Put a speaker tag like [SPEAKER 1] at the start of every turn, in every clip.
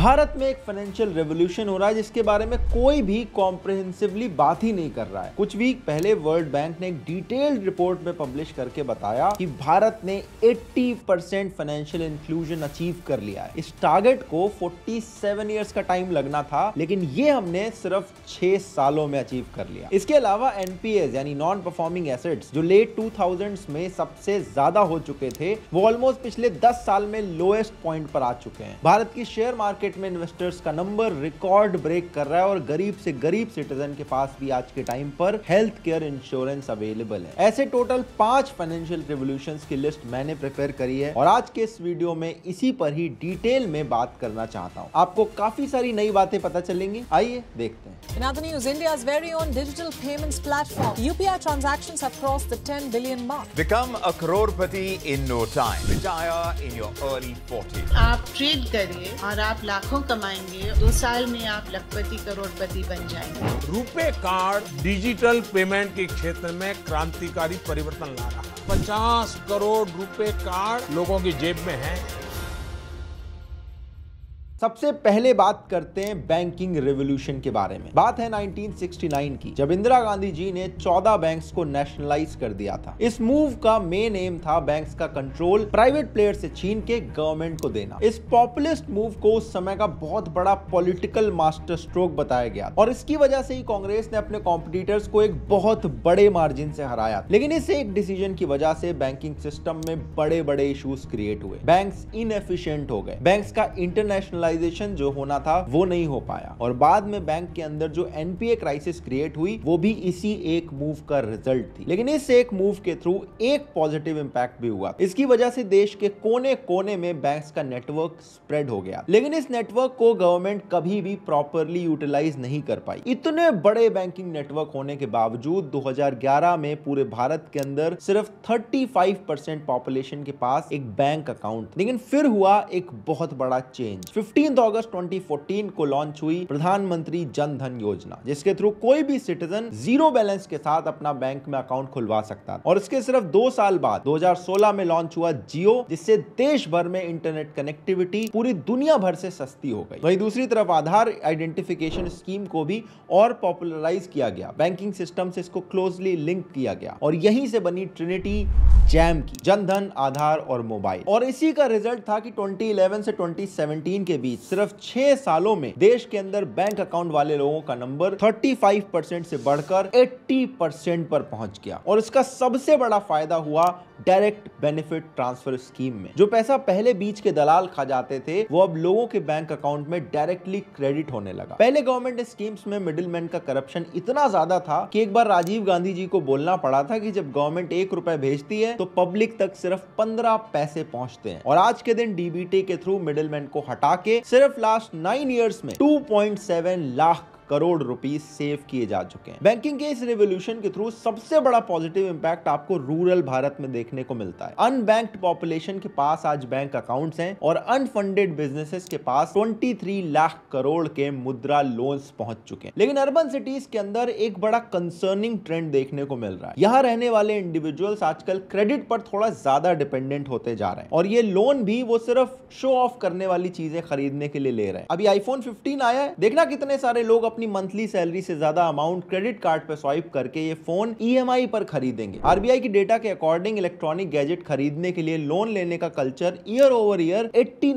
[SPEAKER 1] भारत में एक financial revolution हो रहा है जिसके बारे में कोई भी कॉम्प्रिहेंसिवली बात ही नहीं कर रहा है कुछ वीक पहले वर्ल्ड बैंक ने एक डिटेल्ड रिपोर्ट में पब्लिश करके बताया कि भारत ने 80 परसेंट फाइनेंशियल इंक्लूजन अचीव कर लिया है इस टारगेट को 47 इयर्स का टाइम लगना था लेकिन ये हमने सिर्फ छह सालों में अचीव कर लिया इसके अलावा एनपीएस यानी नॉन परफॉर्मिंग एसेट्स जो लेट टू में सबसे ज्यादा हो चुके थे वो ऑलमोस्ट पिछले दस साल में लोएस्ट पॉइंट पर आ चुके हैं भारत की शेयर मार्केट मार्केट में इन्वेस्टर्स का नंबर रिकॉर्ड ब्रेक कर रहा है और गरीब से गरीब सिटीजन के पास भी आज के टाइम पर हेल्थ केयर इंश्योरेंस अवेलेबल है ऐसे टोटल पांच फाइनेंशियल रेवोल्यूशन की लिस्ट मैंने प्रिपेयर करी है और आज के इस वीडियो में इसी पर ही डिटेल में बात करना चाहता हूँ आपको काफी सारी नई बातें पता चलेंगी आइए देखते हैं In other news, India's very own digital payments platform, UPI transactions have crossed the 10 billion mark. Become a crorepati in no time. Retire in your early 40s. आप ट्रेड करिए और आप लाखों कमाएंगे दो साल में आप लखपति करोड़पति बन जाएंगे रुपए कार्ड डिजिटल पेमेंट के क्षेत्र में क्रांतिकारी परिवर्तन ला रहा है पचास करोड़ रुपए कार्ड लोगों की जेब में है सबसे पहले बात करते हैं बैंकिंग रेवोल्यूशन के बारे में बात है 1969 की जब इंदिरा गांधी जी ने 14 बैंक्स को नेशनलाइज कर दिया था इस मूव का मेन एम था बैंक्स का कंट्रोल प्राइवेट प्लेयर से छीन के गवर्नमेंट को देना इस पॉपुलिस्ट मूव को उस समय का बहुत बड़ा पॉलिटिकल मास्टर स्ट्रोक बताया गया और इसकी वजह से ही कांग्रेस ने अपने कॉम्पिटिटर्स को एक बहुत बड़े मार्जिन से हराया लेकिन इस एक डिसीजन की वजह से बैंकिंग सिस्टम में बड़े बड़े इशूज क्रिएट हुए बैंक इनएफिशियंट हो गए बैंक का इंटरनेशनल डिमोनेटाइजेशन जो होना था वो नहीं हो पाया और बाद में बैंक के अंदर जो एनपीए क्राइसिस क्रिएट हुई वो भी इसी एक मूव का रिजल्ट थी लेकिन इस एक मूव के थ्रू एक पॉजिटिव इम्पैक्ट भी हुआ इसकी वजह से देश के कोने कोने में बैंक का नेटवर्क स्प्रेड हो गया लेकिन इस नेटवर्क को गवर्नमेंट कभी भी प्रॉपरली यूटिलाइज नहीं कर पाई इतने बड़े बैंकिंग नेटवर्क होने के बावजूद 2011 में पूरे भारत के अंदर सिर्फ 35 परसेंट पॉपुलेशन के पास एक बैंक अकाउंट लेकिन फिर हुआ एक बहुत बड़ा चेंज 15 अगस्त 2014 को लॉन्च हुई प्रधानमंत्री जन धन योजना जिसके थ्रू कोई भी सिटीजन जीरो बैलेंस के साथ अपना बैंक में अकाउंट खुलवा सकता और इसके सिर्फ दो साल बाद 2016 में लॉन्च हुआ जियो जिससे देश भर में इंटरनेट कनेक्टिविटी पूरी दुनिया भर से सस्ती हो गई वही दूसरी तरफ आधार आइडेंटिफिकेशन स्कीम को भी और पॉपुलराइज किया गया बैंकिंग सिस्टम से इसको क्लोजली लिंक किया गया और यहीं से बनी ट्रिनिटी जैम की जनधन आधार और मोबाइल और इसी का रिजल्ट था कि ट्वेंटी से ट्वेंटी के बीच बीच सिर्फ छह सालों में देश के अंदर बैंक अकाउंट वाले लोगों का नंबर 35 परसेंट से बढ़कर 80 परसेंट पर पहुंच गया और इसका सबसे बड़ा फायदा हुआ डायरेक्ट बेनिफिट ट्रांसफर स्कीम में जो पैसा पहले बीच के दलाल खा जाते थे वो अब लोगों के बैंक अकाउंट में डायरेक्टली क्रेडिट होने लगा पहले गवर्नमेंट स्कीम्स में मिडिल का करप्शन इतना ज्यादा था कि एक बार राजीव गांधी जी को बोलना पड़ा था कि जब गवर्नमेंट एक रुपए भेजती है तो पब्लिक तक सिर्फ पंद्रह पैसे पहुंचते हैं और आज के दिन डीबीटी के थ्रू मिडिल को हटा के सिर्फ लास्ट नाइन ईयर्स में two lakh crore rupees save किए जा चुके हैं बैंकिंग के इस रेवोल्यूशन के थ्रू सबसे बड़ा पॉजिटिव इम्पैक्ट आपको रूरल भारत में देखने को मिलता है अनबैंक पॉपुलेशन के पास आज बैंक अकाउंट है और अनफंडेड बिजनेसेस के पास ट्वेंटी लाख करोड़ के मुद्रा लोन पहुंच चुके हैं लेकिन अर्बन सिटीज के अंदर एक बड़ा कंसर्निंग ट्रेंड देखने को मिल रहा है यहाँ रहने वाले इंडिविजुअल्स आजकल क्रेडिट पर थोड़ा ज्यादा डिपेंडेंट होते जा रहे हैं और ये लोन भी वो सिर्फ शो ऑफ करने वाली चीजें खरीदने के लिए ले रहे हैं अभी आईफोन 15 आया है देखना कितने सारे लोग अपने अपनी मंथली सैलरी से ज्यादा अमाउंट क्रेडिट कार्ड पर स्वाइप करके ये फोन ई e पर खरीदेंगे आरबीआई की डेटा के अकॉर्डिंग इलेक्ट्रॉनिक गैजेट खरीदने के लिए लोन लेने का culture year over year eighty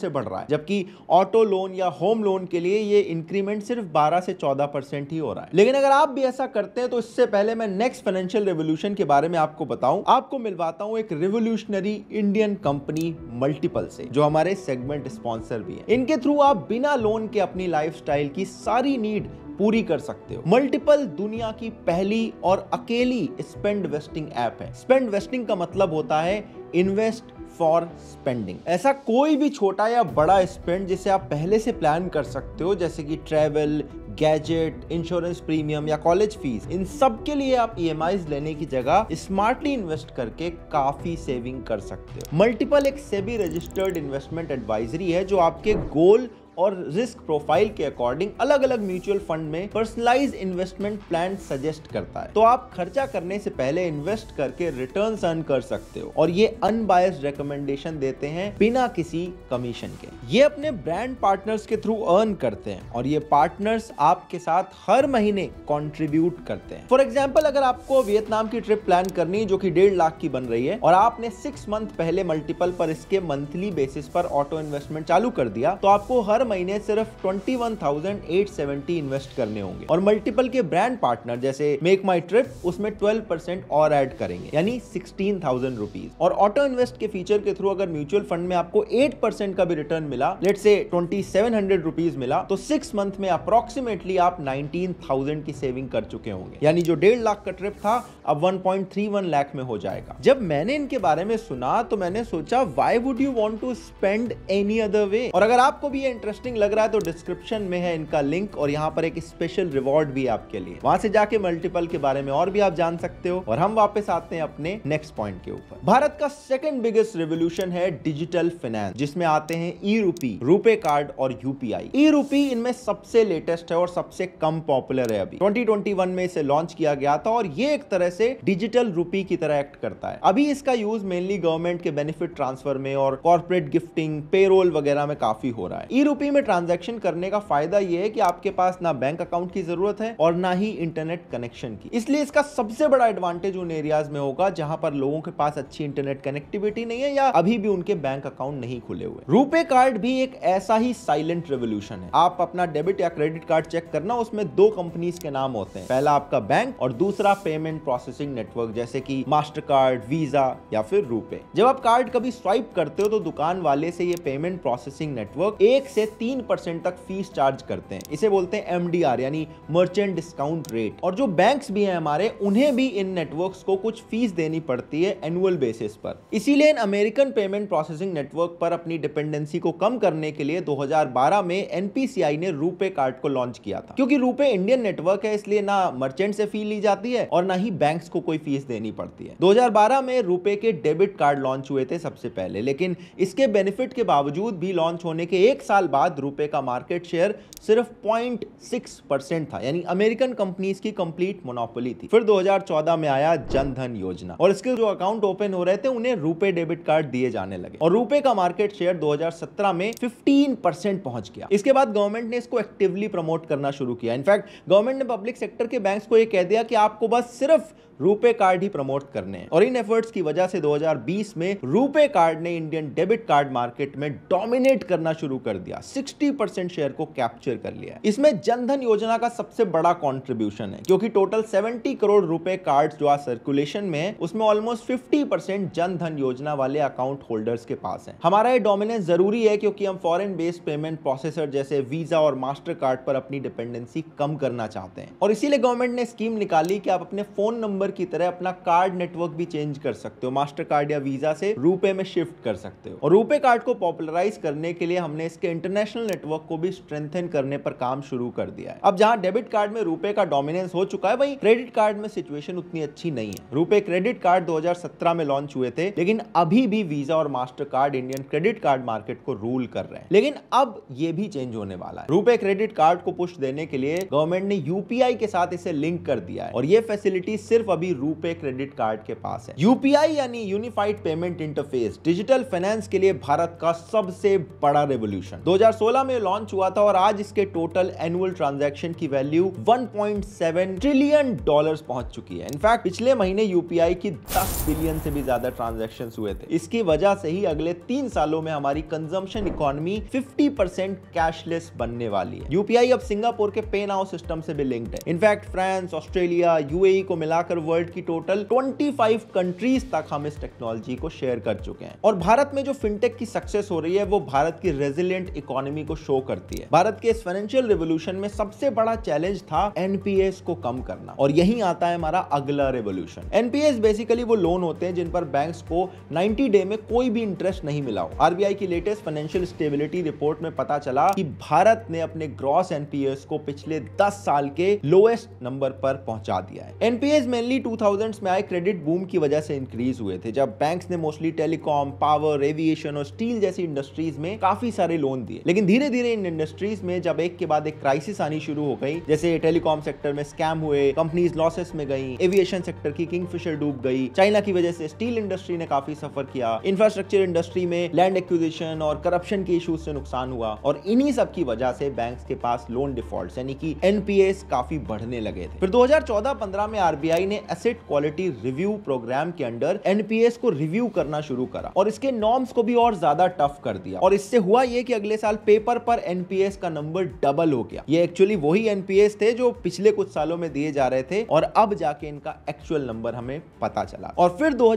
[SPEAKER 1] से बढ़ रहा है जबकि ऑटो लोन या होम लोन के लिए ये इंक्रीमेंट सिर्फ 12 से 14 परसेंट ही हो रहा है लेकिन अगर आप भी ऐसा करते हैं तो इससे पहले मैं नेक्स्ट फाइनेंशियल रेवोल्यूशन के बारे में आपको बताऊं आपको मिलवाता हूं एक रेवोल्यूशनरी इंडियन कंपनी मल्टीपल से जो हमारे सेगमेंट स्पॉन्सर भी है इनके थ्रू आप बिना लोन के अपनी लाइफ की सारी सारी नीड पूरी कर सकते हो मल्टीपल दुनिया की पहली और अकेली स्पेंड वेस्टिंग ऐप है स्पेंड वेस्टिंग का मतलब होता है इन्वेस्ट फॉर स्पेंडिंग ऐसा कोई भी छोटा या बड़ा स्पेंड जिसे आप पहले से प्लान कर सकते हो जैसे कि ट्रेवल गैजेट इंश्योरेंस प्रीमियम या कॉलेज फीस इन सब के लिए आप ई लेने की जगह स्मार्टली इन्वेस्ट करके काफी सेविंग कर सकते हो मल्टीपल एक सेबी रजिस्टर्ड इन्वेस्टमेंट एडवाइजरी है जो आपके गोल और रिस्क प्रोफाइल के अकॉर्डिंग अलग अलग म्यूचुअल फंड में पर्सनलाइज इन्वेस्टमेंट प्लान सजेस्ट करता है तो आप खर्चा करने से पहले इन्वेस्ट करके रिटर्न अर्न कर सकते हो और ये अनबायस रिकमेंडेशन देते हैं बिना किसी कमीशन के ये अपने ब्रांड पार्टनर्स के थ्रू अर्न करते हैं और ये पार्टनर्स आपके साथ हर महीने कॉन्ट्रीब्यूट करते हैं फॉर एग्जाम्पल अगर आपको वियतनाम की ट्रिप प्लान करनी जो की डेढ़ लाख की बन रही है और आपने सिक्स मंथ पहले मल्टीपल पर इसके मंथली बेसिस पर ऑटो इन्वेस्टमेंट चालू कर दिया तो आपको हर महीने सिर्फ 21,870 इन्वेस्ट करने होंगे और मल्टीपल के ब्रांड पार्टनर जैसे मेक माई ट्रिप उसमें 12% और एड करेंगे यानी सिक्सटीन थाउजेंड रुपीज और ऑटो इन्वेस्ट के फीचर के थ्रू अगर म्यूचुअल फंड में आपको 8% का भी रिटर्न मिला लेट से ट्वेंटी सेवन हंड्रेड रुपीज मिला तो सिक्स मंथ में अप्रोक्सीमेटली आप नाइनटीन थाउजेंड की सेविंग कर चुके होंगे यानी जो डेढ़ लाख का ट्रिप था अब one point three one lakh में हो जाएगा जब मैंने इनके बारे में सुना तो मैंने सोचा why would you want to spend any other way और अगर आपको भी ये इंटरेस्ट इंटरेस्टिंग लग रहा है तो डिस्क्रिप्शन में है इनका लिंक और यहाँ पर एक स्पेशल रिवॉर्ड भी आपके लिए वहां से जाके मल्टीपल के बारे में और भी आप जान सकते हो और हम वापस आते हैं अपने नेक्स्ट पॉइंट के ऊपर भारत का सेकंड बिगेस्ट रेवोल्यूशन है डिजिटल फाइनेंस जिसमें आते हैं ई रूपी रूपे कार्ड और यूपीआई ई रूपी इनमें सबसे लेटेस्ट है और सबसे कम पॉपुलर है अभी ट्वेंटी में इसे लॉन्च किया गया था और ये एक तरह से डिजिटल रूपी की तरह एक्ट करता है अभी इसका यूज मेनली गवर्नमेंट के बेनिफिट ट्रांसफर में और कॉर्पोरेट गिफ्टिंग पेरोल वगैरह में काफी हो रहा है ई रूपी यूपी में ट्रांजेक्शन करने का फायदा यह है कि आपके पास ना बैंक अकाउंट की जरूरत है और ना ही इंटरनेट कनेक्शन की इसलिए इसका सबसे बड़ा एडवांटेज उन एरियाज में होगा जहां पर लोगों के पास अच्छी इंटरनेट कनेक्टिविटी नहीं है या अभी भी उनके बैंक अकाउंट नहीं खुले हुए रूपे कार्ड भी एक ऐसा ही साइलेंट रेवोल्यूशन है आप अपना डेबिट या क्रेडिट कार्ड चेक करना उसमें दो कंपनीज के नाम होते हैं पहला आपका बैंक और दूसरा पेमेंट प्रोसेसिंग नेटवर्क जैसे की मास्टर कार्ड वीजा या फिर रूपे जब आप कार्ड कभी स्वाइप करते हो तो दुकान वाले से ये पेमेंट प्रोसेसिंग नेटवर्क एक से तीन परसेंट तक फीस चार्ज करते हैं इसे बोलते हैं एमडीआर यानी मर्चेंट डिस्काउंट रेट और जो बैंक्स भी हैं हमारे उन्हें भी इन नेटवर्क्स को कुछ फीस देनी पड़ती है एनुअल बेसिस पर इसीलिए इन अमेरिकन पेमेंट प्रोसेसिंग नेटवर्क पर अपनी डिपेंडेंसी को कम करने के लिए दो में एनपीसीआई ने रूपे कार्ड को लॉन्च किया था क्योंकि रूपे इंडियन नेटवर्क है इसलिए ना मर्चेंट से फी ली जाती है और ना ही बैंक को कोई फीस देनी पड़ती है दो में रूपे के डेबिट कार्ड लॉन्च हुए थे सबसे पहले लेकिन इसके बेनिफिट के बावजूद भी लॉन्च होने के एक साल बाद बाद रुपए का मार्केट शेयर सिर्फ 0.6 परसेंट था यानी अमेरिकन कंपनीज की कंप्लीट मोनोपोली थी फिर 2014 में आया जनधन योजना और इसके जो अकाउंट ओपन हो रहे थे उन्हें रुपए डेबिट कार्ड दिए जाने लगे और रुपए का मार्केट शेयर 2017 में 15 परसेंट पहुंच गया इसके बाद गवर्नमेंट ने इसको एक्टिवली प्रमोट करना शुरू किया इनफैक्ट गवर्नमेंट ने पब्लिक सेक्टर के बैंक को यह कह दिया कि आपको बस सिर्फ रूपे कार्ड ही प्रमोट करने हैं और इन एफर्ट्स की वजह से 2020 में रूपे कार्ड ने इंडियन डेबिट कार्ड मार्केट में डोमिनेट करना शुरू कर दिया 60 परसेंट शेयर को कैप्चर कर लिया इसमें जनधन योजना का सबसे बड़ा कॉन्ट्रीब्यूशन है क्योंकि टोटल 70 करोड़ रुपए कार्ड जो आज सर्कुलेशन में है उसमें ऑलमोस्ट फिफ्टी परसेंट जनधन योजना वाले अकाउंट होल्डर्स के पास है हमारा ये डोमिनेंस जरूरी है क्योंकि हम फॉरन बेस्ड पेमेंट प्रोसेसर जैसे वीजा और मास्टर कार्ड पर अपनी डिपेंडेंसी कम करना चाहते हैं और इसीलिए गवर्नमेंट ने स्कीम निकाली कि आप अपने फोन नंबर कस्टमर की तरह अपना कार्ड नेटवर्क भी चेंज कर सकते हो मास्टर कार्ड या वीजा से रूपे में शिफ्ट कर सकते हो और रूपे कार्ड को पॉपुलराइज करने के लिए हमने इसके इंटरनेशनल नेटवर्क को भी स्ट्रेंथन करने पर काम शुरू कर दिया है अब जहाँ डेबिट कार्ड में रूपे का डोमिनेंस हो चुका है वही क्रेडिट कार्ड में सिचुएशन उतनी अच्छी नहीं है रूपे क्रेडिट कार्ड दो में लॉन्च हुए थे लेकिन अभी भी वीजा और Mastercard Indian credit card market को रूल कर रहे हैं लेकिन अब ये भी चेंज होने वाला है रूपे क्रेडिट कार्ड को पुष्ट देने के लिए गवर्नमेंट ने यूपीआई के साथ इसे लिंक कर दिया है और ये फैसिलिटी सिर्फ अभी रूपे क्रेडिट कार्ड के पास है यूपीआई यानी unified payment interface digital finance के लिए भारत का सबसे बड़ा रेवोल्यूशन 2016 में लॉन्च हुआ था और आज इसके टोटल एनुअल ट्रांजेक्शन की वैल्यू 1.7 ट्रिलियन डॉलर्स पहुंच चुकी है इनफैक्ट पिछले महीने यूपीआई की 10 बिलियन से भी ज्यादा ट्रांजेक्शन हुए थे इसकी वजह से ही अगले तीन सालों में हमारी कंजम्पशन इकोनॉमी 50% परसेंट कैशलेस बनने वाली है यूपीआई अब सिंगापुर के पे नाउ सिस्टम से भी लिंक्ड है इनफैक्ट फ्रांस ऑस्ट्रेलिया यूएई को मिलाकर वर्ल्ड की टोटल 25 कंट्रीज तक हम इस टेक्नोलॉजी को शेयर कर चुके हैं और भारत में जो फिनटेक की सक्सेस हो रही है वो भारत की रेजिलियंट इकोनॉमी को शो करती है भारत के इस फाइनेंशियल रेवोल्यूशन में सबसे बड़ा चैलेंज था एनपीएस को कम करना और यही आता है हमारा अगला रेवोल्यूशन एनपीएस बेसिकली वो लोन होते हैं जिन पर बैंक को नाइनटी डे में कोई भी इंटरेस्ट नहीं मिला हो आरबीआई की लेटेस्ट फाइनेंशियल स्टेबिलिटी रिपोर्ट में पता चला की भारत ने अपने ग्रॉस एनपीएस को पिछले दस साल के लोएस्ट नंबर पर पहुंचा दिया है एनपीएस मेनली अर्ली टू में आए क्रेडिट बूम की वजह से इंक्रीज हुए थे जब बैंक्स ने मोस्टली टेलीकॉम पावर एविएशन और स्टील जैसी इंडस्ट्रीज में काफी सारे लोन दिए लेकिन धीरे धीरे इन इंडस्ट्रीज में जब एक के बाद एक क्राइसिस आनी शुरू हो गई जैसे टेलीकॉम सेक्टर में स्कैम हुए कंपनीज लॉसेस में गई एविएशन सेक्टर की किंगफिशर डूब गई चाइना की वजह से स्टील इंडस्ट्री ने काफी सफर किया इंफ्रास्ट्रक्चर इंडस्ट्री में लैंड एक्विजिशन और करप्शन के इशूज से नुकसान हुआ और इन्हीं सब की वजह से बैंक के पास लोन डिफॉल्ट यानी कि एनपीएस काफी बढ़ने लगे थे फिर 2014-15 में आरबीआई ने एसेट क्वालिटी रिव्यू प्रोग्राम के अंडर एनपीएस को रिव्यू करना शुरू करा और इसके नॉर्म्स को भी और ज्यादा टफ कर दिया और इससे हुआ ये कि अगले साल पेपर पर एनपीएस का नंबर डबल हो गया ये एक्चुअली वही एनपीएस थे जो पिछले कुछ सालों में दिए जा रहे थे और अब जाके इनका एक्चुअल नंबर हमें पता चला और फिर दो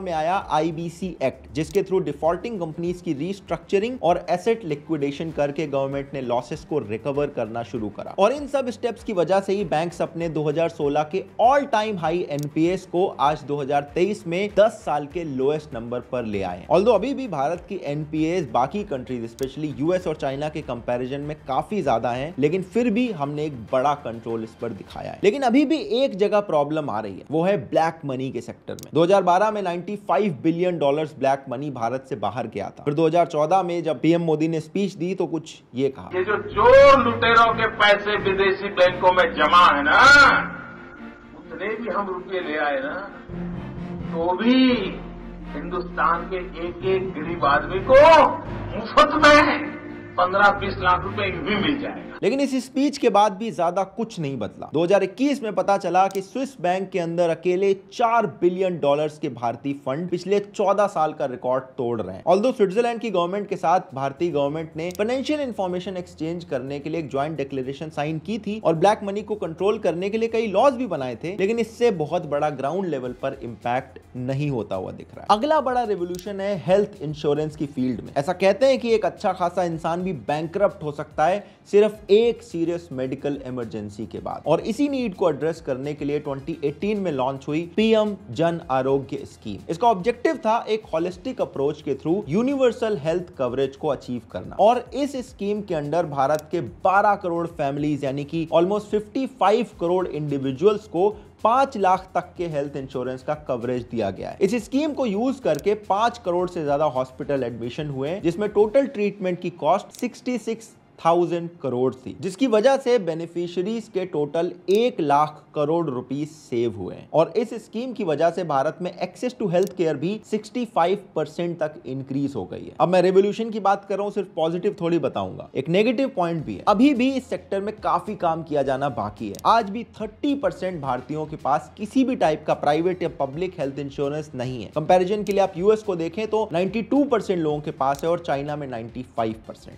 [SPEAKER 1] में आया आईबीसी एक्ट जिसके थ्रू डिफॉल्टिंग कंपनीज की रिस्ट्रक्चरिंग और एसेट लिक्विडेशन करके गवर्नमेंट ने लॉसेस को रिकवर करना शुरू करा और इन सब स्टेप्स की वजह से ही बैंक्स अपने 2016 के all time high high NPAs को आज 2023 में 10 साल के लोएस्ट नंबर पर ले आए ऑल अभी भी भारत की एनपीएस बाकी कंट्रीज स्पेशली यूएस और चाइना के कंपेरिजन में काफी ज्यादा है लेकिन फिर भी हमने एक बड़ा कंट्रोल इस पर दिखाया है लेकिन अभी भी एक जगह प्रॉब्लम आ रही है वो है ब्लैक मनी के सेक्टर में 2012 में 95 billion dollars black money Bharat से बाहर गया था फिर 2014 में जब पीएम मोदी ने स्पीच दी तो कुछ ये कहा ये जो चोर लुटेरों के पैसे विदेशी बैंकों में जमा है ना जितने भी हम रुपये ले आए ना तो भी हिंदुस्तान के एक एक गरीब आदमी को मुफ्त में पंद्रह बीस लाख रुपए भी मिल जाएगा लेकिन इस स्पीच के बाद भी ज्यादा कुछ नहीं बदला 2021 में पता चला कि स्विस बैंक के अंदर अकेले 4 बिलियन डॉलर्स के भारतीय फंड पिछले 14 साल का रिकॉर्ड तोड़ रहे हैं ऑल स्विट्जरलैंड की गवर्नमेंट के साथ भारतीय गवर्नमेंट ने फाइनेंशियल इन्फॉर्मेशन एक्सचेंज करने के लिए एक ज्वाइंट डिक्लेरेशन साइन की थी और ब्लैक मनी को कंट्रोल करने के लिए कई लॉज भी बनाए थे लेकिन इससे बहुत बड़ा ग्राउंड लेवल पर इम्पैक्ट नहीं होता हुआ दिख रहा है अगला बड़ा रेवोल्यूशन है हेल्थ इंश्योरेंस की फील्ड में ऐसा कहते हैं कि एक अच्छा खासा इंसान भी भी बैंक हो सकता है सिर्फ एक सीरियस मेडिकल इमरजेंसी के बाद और इसी नीड को एड्रेस करने के लिए 2018 में लॉन्च हुई पीएम जन आरोग्य स्कीम इसका ऑब्जेक्टिव था एक होलिस्टिक अप्रोच के थ्रू यूनिवर्सल हेल्थ कवरेज को अचीव करना और इस स्कीम के अंडर भारत के 12 करोड़ फैमिलीज यानी कि ऑलमोस्ट 55 करोड़ इंडिविजुअल्स को पांच लाख तक के हेल्थ इंश्योरेंस का कवरेज दिया गया है इस स्कीम को यूज करके पांच करोड़ से ज्यादा हॉस्पिटल एडमिशन हुए जिसमें टोटल ट्रीटमेंट की cost sixty six thousand crore थी जिसकी वजह से बेनिफिशरीज के टोटल एक लाख करोड़ रुपीस सेव हुए और इस स्कीम की वजह से भारत में एक्सेस टू हेल्थ केयर भी 65 परसेंट तक इंक्रीज हो गई है अब मैं रेवोल्यूशन की बात कर रहा हूँ सिर्फ पॉजिटिव थोड़ी बताऊंगा एक नेगेटिव पॉइंट भी है अभी भी इस सेक्टर में काफी काम किया जाना बाकी है आज भी थर्टी भारतीयों के पास किसी भी टाइप का प्राइवेट या पब्लिक हेल्थ इंश्योरेंस नहीं है कंपेरिजन के लिए आप यूएस को देखें तो नाइन्टी लोगों के पास है और चाइना में नाइन्टी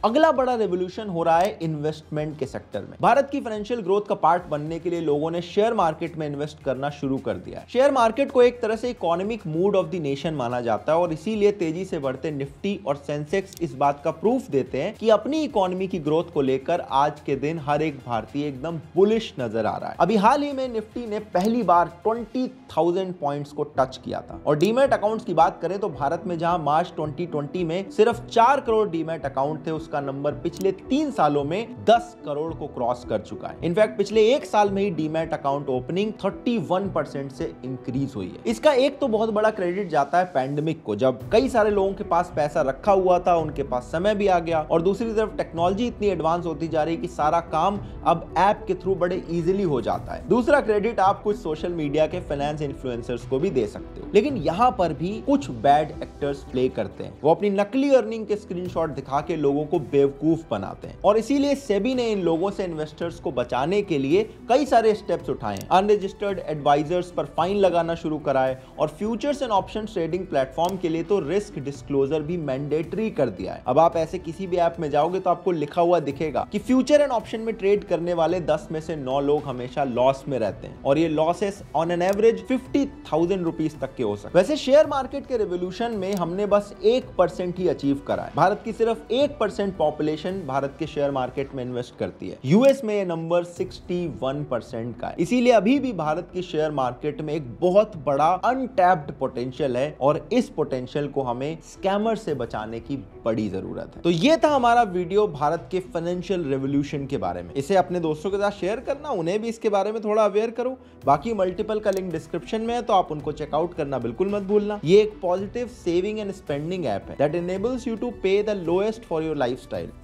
[SPEAKER 1] अगला बड़ा रेवोल्यूशन हो रहा है इन्वेस्टमेंट के सेक्टर में भारत की फाइनेंशियल ग्रोथ का पार्ट बनने के लिए लोगों ने शेयर मार्केट में इन्वेस्ट करना शुरू कर दिया शेयर मार्केट को एक तरह से economic mood of the nation माना जाता है और इसीलिए तेजी से बढ़ते निफ्टी और सेंसेक्स इस बात का प्रूफ देते हैं कि अपनी इकोनॉमी की ग्रोथ को लेकर आज के दिन हर एक भारतीय एकदम बुलिश नजर आ रहा है अभी हाल ही में निफ्टी ने पहली बार ट्वेंटी थाउजेंड पॉइंट्स को टच किया था और डीमेट अकाउंट्स की बात करें तो भारत में जहां मार्च 2020 में सिर्फ चार करोड़ डीमेट अकाउंट थे उसका नंबर पिछले तीन तीन सालों में 10 करोड़ को क्रॉस कर चुका है इनफैक्ट पिछले एक साल में ही डीमेट अकाउंट ओपनिंग 31 परसेंट से इंक्रीज हुई है इसका एक तो बहुत बड़ा क्रेडिट जाता है पैंडमिक को जब कई सारे लोगों के पास पैसा रखा हुआ था उनके पास समय भी आ गया और दूसरी तरफ टेक्नोलॉजी इतनी एडवांस होती जा रही है कि सारा काम अब ऐप के थ्रू बड़े इजिली हो जाता है दूसरा क्रेडिट आप कुछ सोशल मीडिया के फाइनेंस इन्फ्लुएंसर्स को भी दे सकते हो लेकिन यहाँ पर भी कुछ बैड एक्टर्स प्ले करते हैं वो अपनी नकली अर्निंग के स्क्रीनशॉट दिखा के लोगों को बेवकूफ बनाते हैं हैं और इसीलिए सेबी ने इन लोगों से इन्वेस्टर्स को बचाने के लिए कई सारे स्टेप्स उठाए अनरजिस्टर्ड एडवाइजर्स पर फाइन लगाना शुरू कराए और futures and option trading platform के लिए तो रिस्क डिस्क्लोजर भी मैंडेटरी कर दिया है अब आप ऐसे किसी भी ऐप में जाओगे तो आपको लिखा हुआ दिखेगा कि फ्यूचर एंड ऑप्शन में ट्रेड करने वाले दस में से नौ लोग हमेशा लॉस में रहते हैं और ये losses on an average fifty thousand rupees तक के हो सकते वैसे शेयर मार्केट के रेवोल्यूशन में हमने बस एक परसेंट ही अचीव करा है भारत की सिर्फ एक परसेंट पॉपुलेशन भारत भारत के शेयर मार्केट में इन्वेस्ट करती है यूएस में ये नंबर 61 परसेंट का है इसीलिए अभी भी भारत की शेयर मार्केट में एक बहुत बड़ा अनटैप्ड पोटेंशियल है और इस पोटेंशियल को हमें स्कैमर से बचाने की बड़ी जरूरत है तो ये था हमारा वीडियो भारत के फाइनेंशियल रेवोल्यूशन के बारे में इसे अपने दोस्तों के साथ शेयर करना उन्हें भी इसके बारे में थोड़ा अवेयर करो बाकी मल्टीपल का लिंक डिस्क्रिप्शन में है तो आप उनको चेकआउट करना बिल्कुल मत भूलना ये एक positive saving and spending app है that enables you to pay the lowest for your life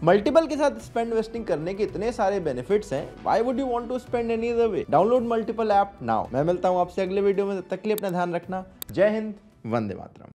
[SPEAKER 1] Multipl के साथ स्पेंड वेस्टिंग करने के इतने सारे बेनिफिट्स हैं why would you want to spend any other way download Multipl app now मैं मिलता हूँ आपसे अगले वीडियो में तब तक के लिए अपना ध्यान रखना जय हिंद वंदे मातरम